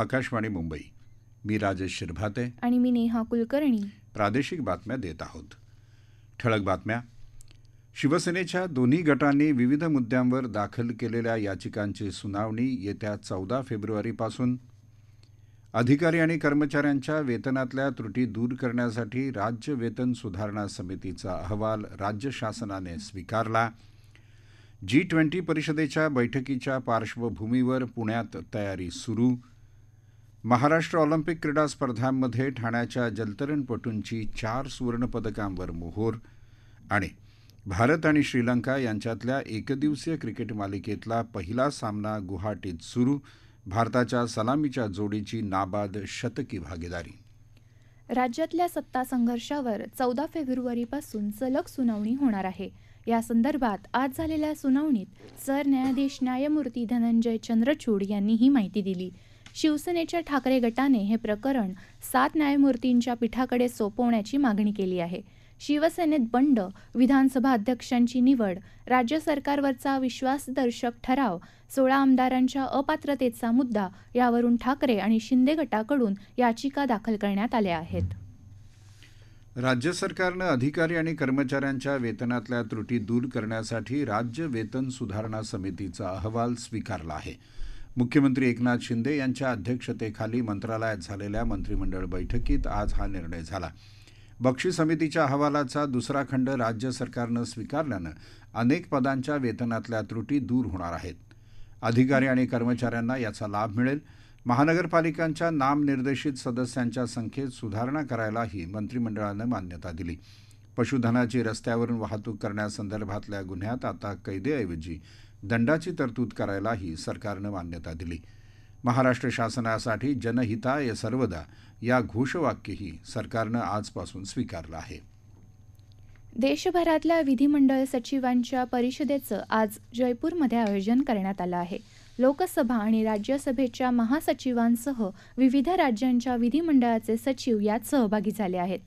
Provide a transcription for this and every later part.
आकाशवाणी मुंबई मी राजेश शिरभाते आणि मी नेहा कुलकर्णी प्रादेशिक बातम्या देत आहोत ठळक बातम्या शिवसेनेच्या दोन्ही गटांनी विविध मुद्द्यांवर दाखल केलेल्या याचिकांची सुनावणी येत्या चौदा फेब्रुवारीपासून अधिकारी आणि कर्मचाऱ्यांच्या वेतनातल्या त्रुटी दूर करण्यासाठी राज्य वेतन सुधारणा समितीचा अहवाल राज्य शासनाने स्वीकारला जी ट्वेंटी परिषदेच्या बैठकीच्या पार्श्वभूमीवर पुण्यात तयारी सुरू महाराष्ट्र ऑलिम्पिक क्रीडा स्पर्धांमध्ये ठाण्याच्या जलतरणपटूंची चार सुवर्णपदकांवर मोहोर आणि भारत आणि श्रीलंका यांच्यातल्या एकदिवसीय क्रिकेट मालिकेतला पहिला सामना गुवाहाटीत सुरू भारताच्या सलामीच्या जोडीची नाबाद शतकी भागीदारी राज्यातल्या सत्ता संघर्षावर चौदा फेब्रुवारीपासून सलग सुनावणी होणार आहे या संदर्भात आज झालेल्या सुनावणीत सरन्यायाधीश न्यायमूर्ती धनंजय चंद्रचूड यांनी ही माहिती दिली शिवसेनेच्या ठाकरे गटाने हे प्रकरण सात न्यायमूर्तींच्या पीठाकडे सोपवण्याची मागणी केली आहे शिवसेनेत बंड विधानसभा अध्यक्षांची निवड राज्य सरकारवरचा विश्वासदर्शक ठराव सोळा आमदारांच्या अपात्रतेचा मुद्दा यावरून ठाकरे आणि शिंदे गटाकडून याचिका दाखल करण्यात आल्या आहेत राज्य सरकारनं अधिकारी आणि कर्मचाऱ्यांच्या वेतनातल्या त्रुटी दूर करण्यासाठी राज्य वेतन सुधारणा समितीचा अहवाल स्वीकारला आहे मुख्यमंत्री एकनाथ शिंदे यांच्या अध्यक्षतेखाली मंत्रालयात झालेल्या मंत्रिमंडळ बैठकीत आज हा निर्णय झाला बक्षी समितीच्या अहवालाचा दुसरा खंड राज्य सरकारनं स्वीकारल्यानं अनेक पदांच्या वेतनातल्या त्रुटी दूर होणार आहेत अधिकारी आणि कर्मचाऱ्यांना याचा लाभ मिळेल महानगरपालिकांच्या नामनिर्देशित सदस्यांच्या संख्येत सुधारणा करायलाही मंत्रिमंडळानं मान्यता दिली पशुधनाची रस्त्यावरून वाहतूक करण्यासंदर्भातल्या गुन्ह्यात आता कैदेऐवजी दंडाची तरतूद करायलाही सरकारनं मान्यता दिली महाराष्ट्र शासनासाठी जनहिताय सर्वदा या घोषवाक्यही सरकारनं आजपासून स्वीकारलं आहे देशभरातल्या विधिमंडळ सचिवांच्या परिषदेचं आज जयपूरमध्ये आयोजन करण्यात आलं आहे लोकसभा आणि राज्यसभेच्या महासचिवांसह विविध राज्यांच्या विधिमंडळाचे सचिव यात सहभागी झाले आहेत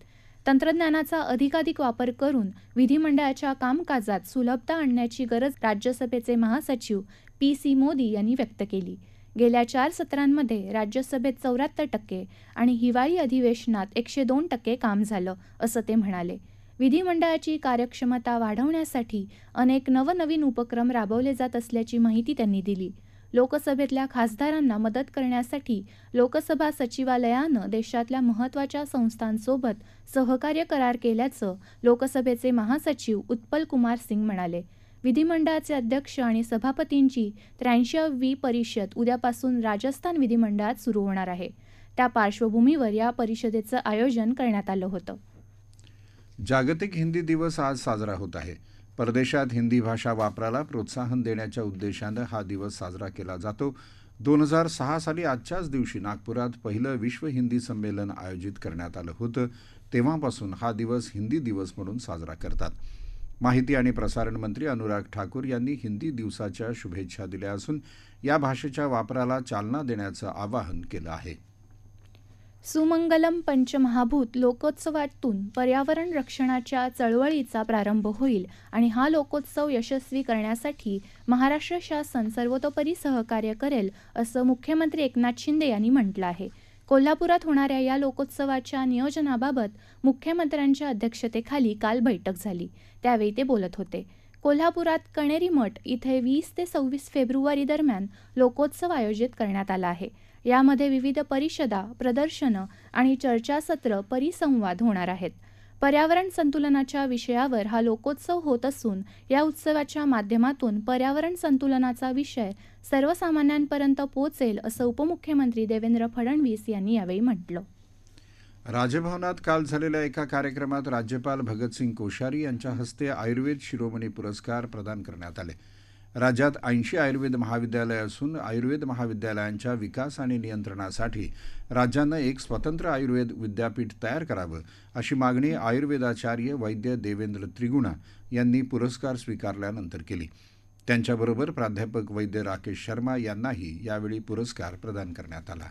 तंत्रज्ञानाचा अधिकाधिक वापर करून विधिमंडळाच्या कामकाजात सुलभता आणण्याची गरज राज्यसभेचे महासचिव पी सी मोदी यांनी व्यक्त केली गेल्या चार सत्रांमध्ये राज्यसभेत चौऱ्याहत्तर टक्के आणि हिवाळी अधिवेशनात एकशे दोन टक्के काम झालं असं ते म्हणाले विधिमंडळाची कार्यक्षमता वाढवण्यासाठी अनेक नवनवीन उपक्रम राबवले जात असल्याची माहिती त्यांनी दिली लोकसभेतल्या खासदारांना मदत करण्यासाठी लोकसभा सचिवालयानं देशातल्या महत्त्वाच्या संस्थांसोबत सहकार्य करार केल्याचं लोकसभेचे महासचिव उत्पल कुमार सिंग म्हणाले विधिमंडळाचे अध्यक्ष आणि सभापतींची त्र्याऐंशीवी परिषद उद्यापासून राजस्थान विधिमंडळात सुरू होणार आहे त्या पार्श्वभूमीवर या परिषदेचं आयोजन करण्यात आलं होतं जागतिक हिंदी दिवस आज साजरा होत आहे परदेशात हिंदी भाषा वापराला प्रोत्साहन देण्याच्या उद्देशानं हा दिवस साजरा केला जातो दोन हजार सहा साली आजच्याच दिवशी नागपुरात पहिलं विश्व हिंदी संमेलन आयोजित करण्यात आलं होतं तेव्हापासून हा दिवस हिंदी दिवस म्हणून साजरा करतात माहिती आणि प्रसारण मंत्री अनुराग ठाकूर यांनी हिंदी दिवसाच्या शुभेच्छा दिल्या असून या भाषेच्या वापराला चालना देण्याचं आवाहन केलं आहे सुमंगलम पंचमहाभूत लोकोत्सवातून पर्यावरण रक्षणाच्या चळवळीचा प्रारंभ होईल आणि हा लोकोत्सव यशस्वी करण्यासाठी महाराष्ट्र शासन सर्वतोपरी सहकार्य करेल असं मुख्यमंत्री एकनाथ शिंदे यांनी म्हटलं आहे कोल्हापुरात होणाऱ्या या लोकोत्सवाच्या नियोजनाबाबत मुख्यमंत्र्यांच्या अध्यक्षतेखाली काल बैठक झाली त्यावेळी ते बोलत होते कोल्हापुरात कणेरी मठ इथे वीस ते सव्वीस फेब्रुवारी दरम्यान लोकोत्सव आयोजित करण्यात आला आहे यामध्ये विविध परिषदा प्रदर्शनं आणि चर्चासत्र परिसंवाद होणार आहेत पर्यावरण संतुलनाच्या विषयावर हा लोकोत्सव होत असून या उत्सवाच्या माध्यमातून पर्यावरण संतुलनाचा विषय सर्वसामान्यांपर्यंत पोहोचेल असं उपमुख्यमंत्री देवेंद्र फडणवीस यांनी यावेळी म्हटलं राजभवनात काल झालेल्या एका कार्यक्रमात राज्यपाल भगतसिंग कोश्यारी यांच्या हस्ते आयुर्वेद शिरोमणी पुरस्कार प्रदान करण्यात आले राज्यात ऐंशी आयुर्वेद महाविद्यालयं असून आयुर्वेद महाविद्यालयांच्या विकास आणि नियंत्रणासाठी राज्यानं एक स्वतंत्र आयुर्वेद विद्यापीठ तयार करावं अशी मागणी आयुर्वेदाचार्य वैद्य देवेंद्र त्रिगुणा यांनी पुरस्कार स्वीकारल्यानंतर केली त्यांच्याबरोबर प्राध्यापक वैद्य राकेश शर्मा यांनाही यावेळी पुरस्कार प्रदान करण्यात आला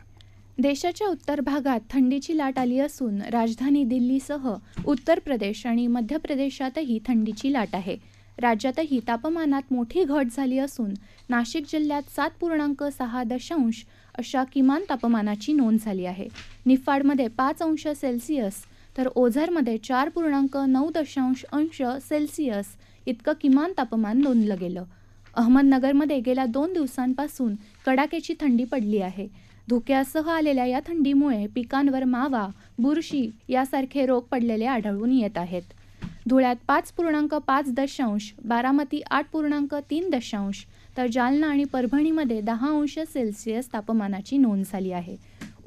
देशाच्या उत्तर भागात थंडीची लाट आली असून राजधानी दिल्लीसह उत्तर प्रदेश आणि मध्य प्रदेशातही थंडीची लाट आहे राज्यातही तापमानात मोठी घट झाली असून नाशिक जिल्ह्यात सात पूर्णांक सहा दशांश अशा किमान तापमानाची नोंद झाली आहे निफाडमध्ये पाच अंश सेल्सिअस तर ओझरमध्ये चार पूर्णांक नऊ दशांश अंश सेल्सिअस इतकं किमान तापमान नोंदलं गेलं अहमदनगरमध्ये गेल्या दोन दिवसांपासून कडाक्याची थंडी पडली आहे धुक्यासह आलेल्या या थंडीमुळे पिकांवर मावा बुरशी यासारखे रोग पडलेले आढळून येत आहेत धुळ्यात पाच पूर्णांक पाच दशांश बारामती आठ पूर्णांक तीन दशांश तर जालना आणि परभणीमध्ये दहा अंश सेल्सिअस तापमानाची नोंद झाली आहे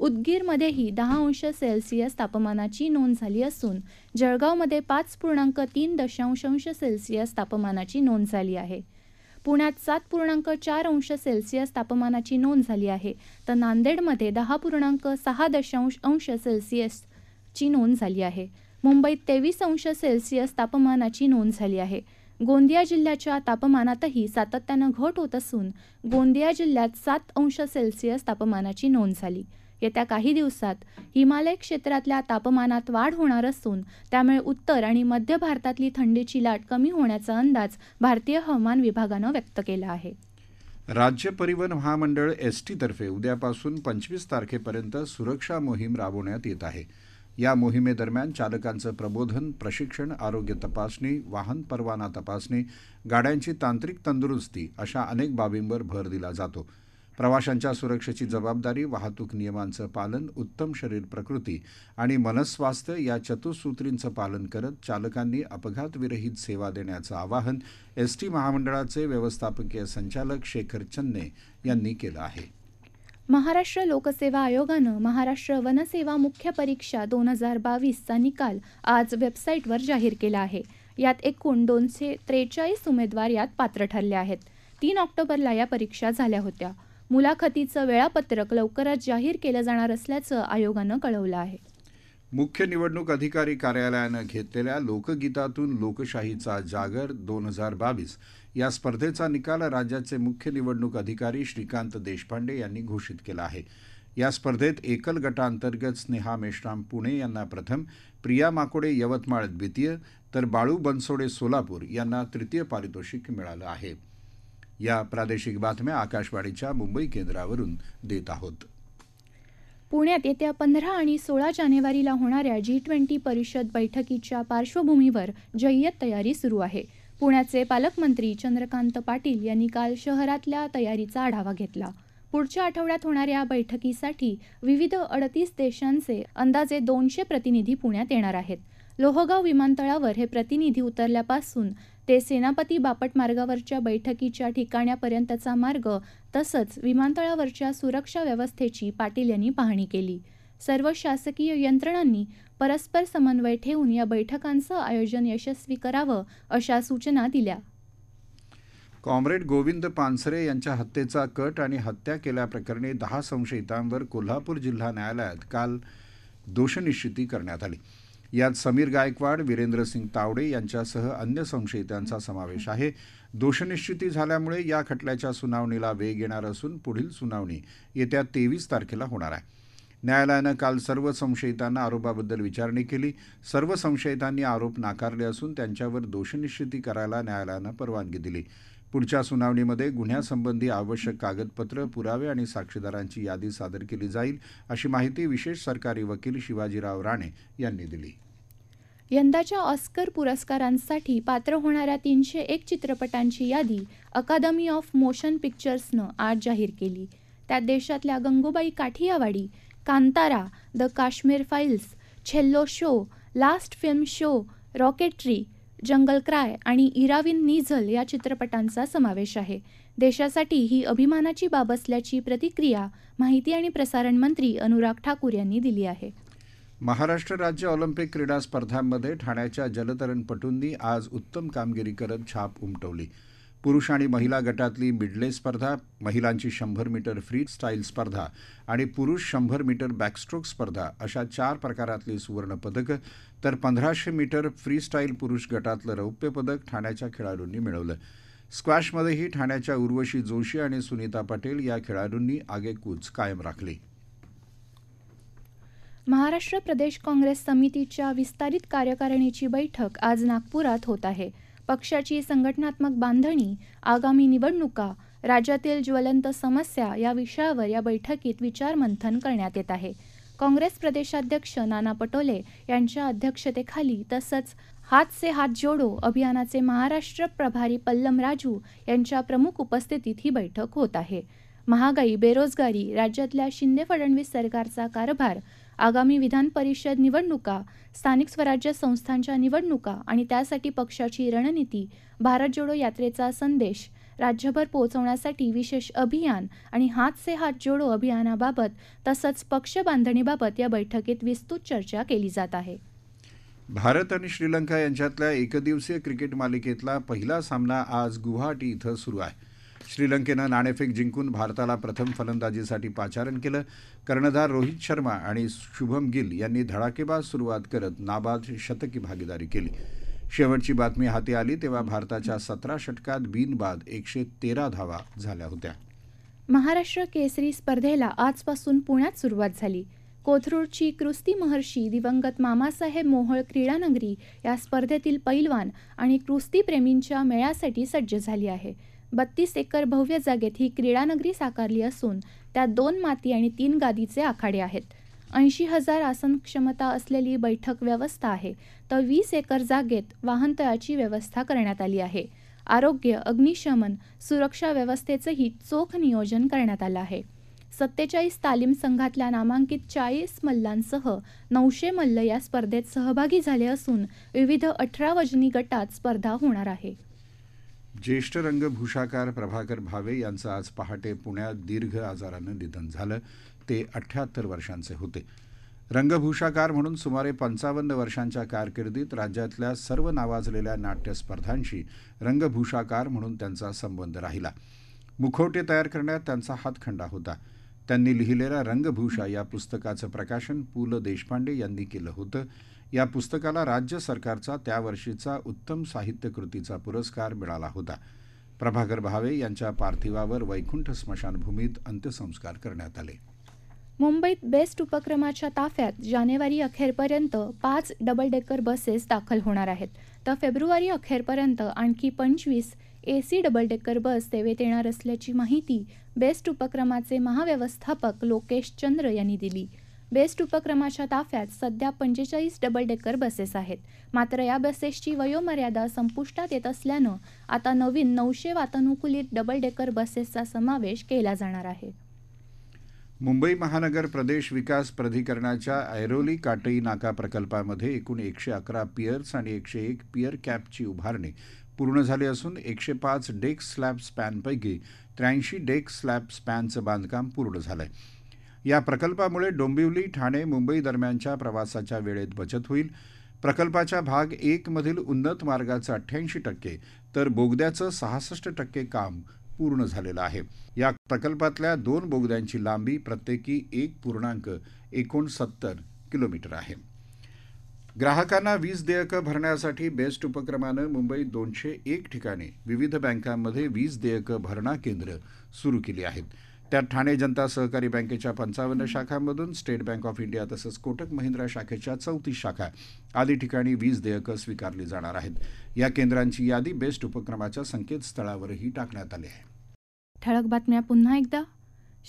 उदगीरमध्येही दहा अंश सेल्सिअस तापमानाची नोंद झाली असून जळगावमध्ये पाच पूर्णांक तीन दशांश अंश सेल्सिअस तापमानाची नोंद झाली आहे पुण्यात सात पूर्णांक चार अंश सेल्सिअस तापमानाची नोंद झाली आहे तर नांदेडमध्ये दहा पूर्णांक सहा दशांश अंश सेल्सिअसची नोंद झाली आहे मुंबईत तेवीस अंश सेल्सिअस तापमानाची नोंद झाली आहे गोंदिया जिल्ह्याच्या तापमानातही सातत्यानं घट होत असून गोंदिया जिल्ह्यात सात अंश सेल्सिअस तापमानाची नोंद झाली येत्या काही दिवसात हिमालय क्षेत्रातल्या तापमानात वाढ होणार असून त्यामुळे उत्तर आणि मध्य भारतातली थंडीची लाट कमी होण्याचा अंदाज भारतीय हवामान विभागानं व्यक्त केला आहे राज्य परिवहन महामंडळ एस तर्फे उद्यापासून पंचवीस तारखेपर्यंत सुरक्षा मोहीम राबवण्यात येत आहे या मोहिमेदरम्यान चालकांचं प्रबोधन प्रशिक्षण आरोग्य तपासणी वाहन परवाना तपासणी गाड्यांची तांत्रिक तंदुरुस्ती अशा अनेक बाबींवर भर दिला जातो प्रवाशांच्या सुरक्षेची जबाबदारी वाहतूक नियमांचं पालन उत्तम शरीर प्रकृती आणि मनस्वास्थ्य या चतुसूत्रींचं पालन करत चालकांनी अपघातविरहित सेवा देण्याचं आवाहन एसटी महामंडळाचे व्यवस्थापकीय संचालक शेखर चन्ने यांनी केलं आहे महाराष्ट्र लोकसेवा आयोगानं महाराष्ट्र वनसेवा मुख्य परीक्षा दोन हजार बावीसचा निकाल आज वेबसाईटवर जाहीर केला आहे यात एकूण दोनशे त्रेचाळीस उमेदवार यात पात्र ठरले आहेत तीन ऑक्टोबरला या परीक्षा झाल्या होत्या मुलाखतीचं वेळापत्रक लवकरच जाहीर केलं जाणार असल्याचं आयोगानं कळवलं आहे मुख्य निवडणूक अधिकारी कार्यालयानं घेतलेल्या लोकगीतातून लोकशाहीचा जागर दोन हजार बावीस या स्पर्धेचा निकाल राज्याचे मुख्य निवडणूक अधिकारी श्रीकांत देशपांडे यांनी घोषित केला आहे या स्पर्धेत एकल गटाअंतर्गत स्नेहा मेश्राम पुणे यांना प्रथम प्रिया माकोडे यवतमाळ द्वितीय तर बाळू बनसोडे सोलापूर यांना तृतीय पारितोषिक मिळालं आहे या प्रादेशिक बातम्या आकाशवाणीच्या मुंबई केंद्रावरून देत आहोत पुण्यात येत्या पंधरा आणि सोळा जानेवारीला होणाऱ्या जी ट्वेंटी परिषद बैठकीच्या पार्श्वभूमीवर जय्यत तयारी सुरू आहे पुण्याचे पालकमंत्री चंद्रकांत पाटील यांनी काल शहरातल्या तयारीचा आढावा घेतला पुढच्या आठवड्यात होणाऱ्या बैठकीसाठी विविध अडतीस देशांचे अंदाजे दोनशे प्रतिनिधी पुण्यात येणार आहेत लोहगाव विमानतळावर हे प्रतिनिधी उतरल्यापासून ते सेनापती बापट मार्गावरच्या बैठकीच्या ठिकाण्यापर्यंतचा मार्ग तसंच विमानतळावरच्या सुरक्षा व्यवस्थेची पाटील यांनी पाहणी केली सर्व शासकीय यंत्रणांनी परस्पर समन्वय ठेवून या बैठकांचं आयोजन यशस्वी करावं अशा सूचना दिल्या कॉम्रेड गोविंद पानसरे यांच्या हत्येचा कट आणि हत्या केल्याप्रकरणी दहा संशयितांवर कोल्हापूर जिल्हा न्यायालयात काल दोषनिश्चिती करण्यात आली यात समीर गायकवाड वीरेंद्र सिंग तावडे यांच्यासह अन्य संशयितांचा समावेश आहे दोषनिश्चिती झाल्यामुळे या खटल्याच्या सुनावणीला वेग येणार असून पुढील सुनावणी येत्या तेवीस तारखेला होणार आहे न्यायालयानं काल सर्व संशयितांना आरोपाबद्दल विचारणी केली सर्व संशयितांनी आरोप नाकारले असून त्यांच्यावर दोषनिश्चिती करायला न्यायालयानं परवानगी दिली पुढच्या सुनावणीमध्ये गुन्ह्यासंबंधी आवश्यक कागदपत्र पुरावे आणि साक्षीदारांची यादी सादर केली जाईल अशी माहिती विशेष सरकारी वकील शिवाजीराव राणे यांनी दिली यंदाच्या ऑस्कर पुरस्कारांसाठी पात्र होणाऱ्या तीनशे एक चित्रपटांची यादी अकादमी ऑफ मोशन पिक्चर्सनं आज जाहीर केली त्यात देशातल्या Gangubai Kathiawadi Kantara the Kashmir files Chhello show last film show Rocketry jungle cry आणि इराविन निझल या चित्रपटांचा समावेश आहे देशासाठी ही अभिमानाची बाब असल्याची प्रतिक्रिया माहिती आणि प्रसारण मंत्री अनुराग ठाकूर यांनी दिली आहे महाराष्ट्र राज्य ऑलिम्पिक क्रीडा स्पर्धांमध्ये ठाण्याच्या जलतरणपटूंनी आज उत्तम कामगिरी करत छाप उमटवली पुरुष आणि महिला गटातली मिडले स्पर्धा महिलांची शंभर मीटर फ्री स्टाईल स्पर्धा आणि पुरुष शंभर मीटर बॅकस्ट्रोक स्पर्धा अशा चार प्रकारातली सुवर्ण तर पंधराशे मीटर फ्रीस्टाईल पुरुष गटातलं रौप्य पदक ठाण्याच्या खेळाडूंनी मिळवलं स्क्वॅशमध्येही ठाण्याच्या उर्वशी जोशी आणि सुनीता पटेल या खेळाडूंनी आगेकूच कायम राखली महाराष्ट्र प्रदेश काँग्रेस समितीच्या विस्तारित कार्यकारिणीची बैठक आज नागपुरात होत आहे पक्षाची संघटनात्मक बांधणी आगामी निवडणुका राज्यातील ज्वलंत समस्या या विषयावर या बैठकीत विचारमंथन करण्यात येत आहे काँग्रेस प्रदेशाध्यक्ष नाना पटोले यांच्या अध्यक्षतेखाली तसंच हात से हात जोडो अभियानाचे महाराष्ट्र प्रभारी पल्लम राजू यांच्या प्रमुख उपस्थितीत ही बैठक होत आहे महागाई बेरोजगारी राज्यातल्या शिंदे फडणवीस सरकारचा कारभार आगामी विधान परिषद निवडणुका स्थानिक स्वराज्य संस्थांच्या निवडणुका आणि त्यासाठी पक्षाची रणनीती भारत जोडो यात्रेचा संदेश राज्यभर पोहोचवण्यासाठी विशेष अभियान आणि हात से हात जोडो अभियानाबाबत तसंच पक्ष बांधणीबाबत या बैठकीत विस्तृत चर्चा केली जात आहे भारत आणि श्रीलंका यांच्यातल्या एकदिवसीय क्रिकेट मालिकेतला पहिला सामना आज गुवाहाटी इथं सुरू आहे श्रीलंकेनं नाणेफेक जिंकून भारताला प्रथम फलंदाजीसाठी पाचारण केलं कर्णधार रोहित शर्मा आणि शुभम गिल यांनी धडाकेबाज सुरुवात करत नाबाद शतकी भागीदारी केली शेवटची बातमी हाती आली तेव्हा भारताच्या सतरा षटकात बिनबाद एकशे तेरा धावा झाल्या होत्या महाराष्ट्र केसरी स्पर्धेला आजपासून पुण्यात सुरुवात झाली कोथरूडची क्रुस्ती महर्षी दिवंगत मामासाहेब मोहोळ क्रीडानगरी या स्पर्धेतील पैलवान आणि प्रेमींच्या मेळ्यासाठी सज्ज झाली आहे बत्तीस एकर भव्य जागेत ही क्रीडानगरी साकारली असून त्यात दोन माती आणि तीन गादीचे आखाडे आहेत ऐंशी हजार आसन क्षमता असलेली बैठक व्यवस्था आहे तर वीस एकर जागेत वाहनतळाची व्यवस्था करण्यात आली आहे आरोग्य अग्निशमन सुरक्षा व्यवस्थेचंही चोख नियोजन करण्यात आलं आहे सत्तेचाळीस तालीम संघातल्या नामांकित चाळीस मल्लांसह नऊशे मल्ल या स्पर्धेत सहभागी झाले असून विविध अठरा वजनी गटात स्पर्धा होणार आहे ज्येष्ठ रंगभूषाकार प्रभाकर भावे यांचं आज पहाटे पुण्यात दीर्घ आजारानं निधन झालं ते अठ्ठ्याहत्तर वर्षांचे होते रंगभूषाकार म्हणून सुमारे पंचावन्न वर्षांच्या कारकिर्दीत राज्यातल्या सर्व नावाजलेल्या नाट्यस्पर्धांशी रंगभूषाकार म्हणून त्यांचा संबंध राहिला मुखवटे तयार करण्यात त्यांचा हातखंडा होता त्यांनी लिहिलेल्या रंगभूषा या पुस्तकाचं प्रकाशन पु ल देशपांडे यांनी केलं होतं या पुस्तकाला राज्य सरकारचा त्यावर्षीचा उत्तम साहित्य कृतीचा पुरस्कार मिळाला होता प्रभाकर भावे यांच्या पार्थिवावर वैकुंठ स्मशानभूमीत अंत्यसंस्कार करण्यात आले मुंबईत बेस्ट उपक्रमाच्या ताफ्यात जानेवारी अखेरपर्यंत पाच डबल डेकर बसेस दाखल होणार आहेत तर फेब्रुवारी अखेरपर्यंत आणखी पंचवीस A C double decker bus सेवेत येणार असल्याची माहिती बेस्ट उपक्रमाचे महाव्यवस्थापक लोकेश चंद्र यांनी दिली बेस्ट उपक्रमाच्या ताफ्यात सध्या पंचेचाळीस डबल डेकर बसेस आहेत मात्र या बसेसची वयोमर्यादा संपुष्टात येत असल्यानं आता नवीन नऊशे वातानुकूलित डबल डेकर बसेसचा समावेश केला जाणार आहे मुंबई महानगर प्रदेश विकास प्राधिकरणाच्या ऐरोली काटई नाका प्रकल्पामध्ये एकूण एकशे अकरा पियर्स आणि एकशे एक पियर कॅपची उभारणी पूर्ण झाली असून एकशे पाच डेक स्लॅब स्पॅनपैकी त्र्याऐंशी डेक स्लॅब स्पॅनचं बांधकाम पूर्ण झालं आहे या प्रकल्पामुळे डोंबिवली ठाणे मुंबई दरम्यानच्या प्रवासाच्या वेळेत बचत होईल प्रकल्पाच्या भाग एकमधील मधील उन्नत मार्गाचं अठ्ठ्याऐंशी टक्के तर बोगद्याचं सहासष्ट टक्के काम पूर्ण झालेलं आहे या प्रकल्पातल्या दोन बोगद्यांची लांबी प्रत्येकी एक पूर्णांक एकोणसत्तर किलोमीटर आहे ग्राहकांना वीज देयकं भरण्यासाठी बेस्ट उपक्रमानं मुंबईत दोनशे एक ठिकाणी विविध बँकांमध्ये वीज देयकं भरणा केंद्र सुरू केली आहेत त्यात ठाणे जनता सहकारी बँकेच्या पंचावन्न शाखांमधून स्टेट बँक ऑफ इंडिया तसंच कोटक महिंद्रा शाखेच्या चौतीस शाखा आदी ठिकाणी वीज देयकं स्वीकारली जाणार आहेत या केंद्रांची यादी बेस्ट उपक्रमाच्या संकेतस्थळावरही टाकण्यात आली आहे ठळक बातम्या पुन्हा एकदा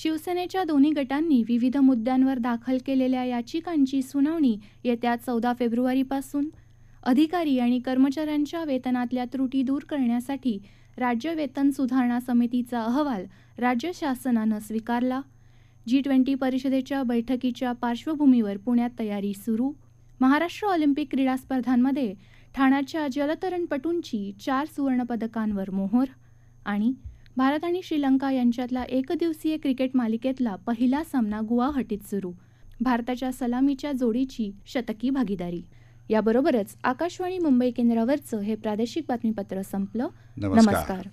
शिवसेनेच्या दोन्ही गटांनी विविध मुद्द्यांवर दाखल केलेल्या याचिकांची सुनावणी येत्या चौदा फेब्रुवारीपासून अधिकारी आणि कर्मचाऱ्यांच्या वेतनातल्या त्रुटी दूर करण्यासाठी राज्य वेतन सुधारणा समितीचा अहवाल राज्य शासनानं स्वीकारला जी ट्वेंटी परिषदेच्या बैठकीच्या पार्श्वभूमीवर पुण्यात तयारी सुरू महाराष्ट्र ऑलिम्पिक क्रीडा स्पर्धांमध्ये ठाण्याच्या जलतरणपटूंची चार सुवर्णपदकांवर मोहोर आणि भारत आणि श्रीलंका यांच्यातला एकदिवसीय क्रिकेट मालिकेतला पहिला सामना गुवाहाटीत सुरू भारताच्या सलामीच्या जोडीची शतकी भागीदारी याबरोबरच आकाशवाणी मुंबई केंद्रावरचं हे प्रादेशिक बातमीपत्र संपलं नमस्कार